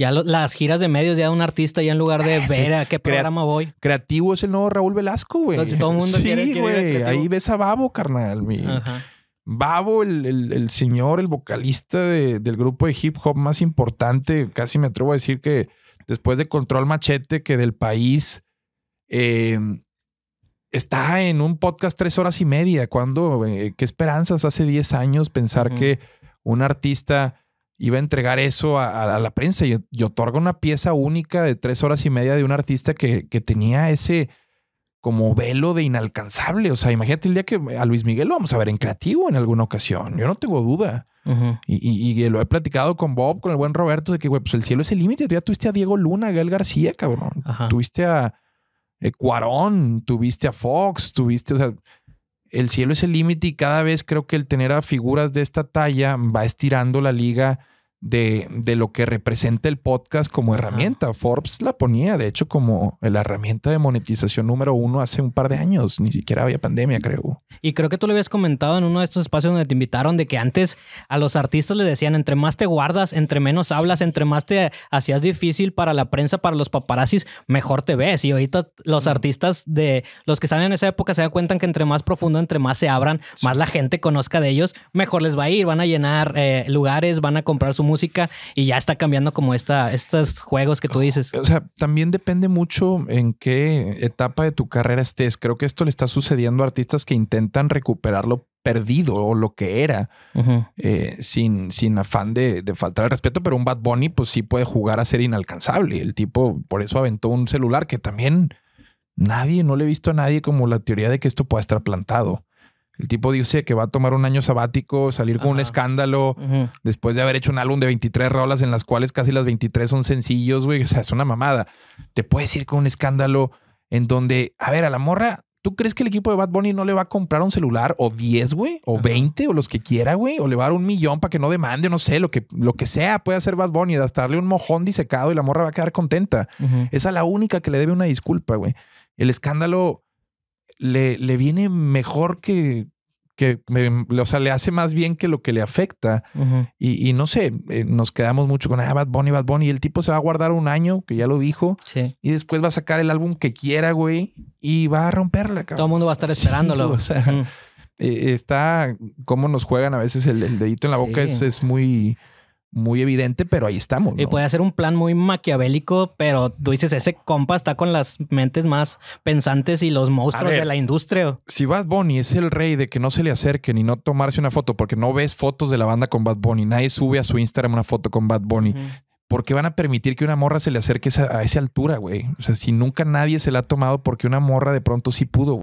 Ya las giras de medios ya de un artista, ya en lugar de ah, ver a qué programa voy. Creativo es el nuevo Raúl Velasco, güey. Entonces todo el mundo sí, güey. Ahí ves a Babo, carnal. Mi. Babo, el, señor, el vocalista del grupo de hip hop más importante, casi me atrevo a decir que después de Control Machete, que del país, em, está en un podcast tres horas y media. Cuando, eh, qué esperanzas hace 10 años pensar que un artista iba a entregar eso a, la prensa y, otorgo otorga una pieza única de tres horas y media de un artista que, tenía ese como velo de inalcanzable. O sea, imagínate el día que a Luis Miguel lo vamos a ver en creativo en alguna ocasión. Yo no tengo duda. y, lo he platicado con Bob, con el buen Roberto, de que, pues, el cielo es el límite. Tú ya tuviste a Diego Luna, a Gael García, cabrón. Tuviste a eh, Cuarón, tuviste a Fox, tuviste, o sea, el cielo es el límite y cada vez creo que el tener a figuras de esta talla va estirando la liga de, lo que representa el podcast como herramienta. Forbes la ponía, de hecho, como la herramienta de monetización número uno hace un par de años. Ni siquiera había pandemia, creo. Y creo que tú lo habías comentado en uno de estos espacios donde te invitaron de que antes a los artistas les decían, entre más te guardas, entre menos hablas, entre más te hacías difícil para la prensa, para los paparazzis, mejor te ves. Y ahorita los artistas de los que están en esa época se dan cuenta que entre más profundo, entre más se abran, más la gente conozca de ellos, mejor les va a ir. Van a llenar eh, lugares, van a comprar su música y ya está cambiando como esta, estos juegos que tú oh, dices. O sea, también depende mucho en qué etapa de tu carrera estés. Creo que esto le está sucediendo a artistas que intentan recuperar lo perdido o lo que era, eh, sin, sin afán de, de, faltar el respeto, pero un Bad Bunny pues sí puede jugar a ser inalcanzable. El tipo por eso aventó un celular que también nadie, no le he visto a nadie como la teoría de que esto pueda estar plantado. El tipo dice que va a tomar un año sabático, salir con un escándalo, después de haber hecho un álbum de 23 rolas en las cuales casi las 23 son sencillos, güey. O sea, es una mamada. Te puedes ir con un escándalo en donde, a ver, a la morra, ¿tú crees que el equipo de Bad Bunny no le va a comprar un celular o 10, güey? O 20 o los que quiera, güey. O le va a dar un millón para que no demande, no sé, lo que, lo que sea puede hacer Bad Bunny, darle un mojón disecado y la morra va a quedar contenta. Esa es la única que le debe una disculpa, güey. El escándalo le, viene mejor que, que o sea, le hace más bien que lo que le afecta. y, no sé, eh, nos quedamos mucho con ah, Bad Bunny, Bad Bunny. Y el tipo se va a guardar un año, que ya lo dijo. Y después va a sacar el álbum que quiera, güey. Y va a romperla, cabrón. Todo el mundo va a estar esperándolo. o sea, eh, está, cómo nos juegan a veces el, dedito en la boca es muy muy evidente, pero ahí estamos. Y puede ser un plan muy maquiavélico, pero tú dices, ese compa está con las mentes más pensantes y los monstruos de la industria. Si Bad Bunny es el rey de que no se le acerquen y no tomarse una foto, porque no ves fotos de la banda con Bad Bunny, nadie sube a su Instagram una foto con Bad Bunny. ¿Por qué van a permitir que una morra se le acerque a esa altura, güey? O sea, si nunca nadie se la ha tomado, porque una morra de pronto sí pudo?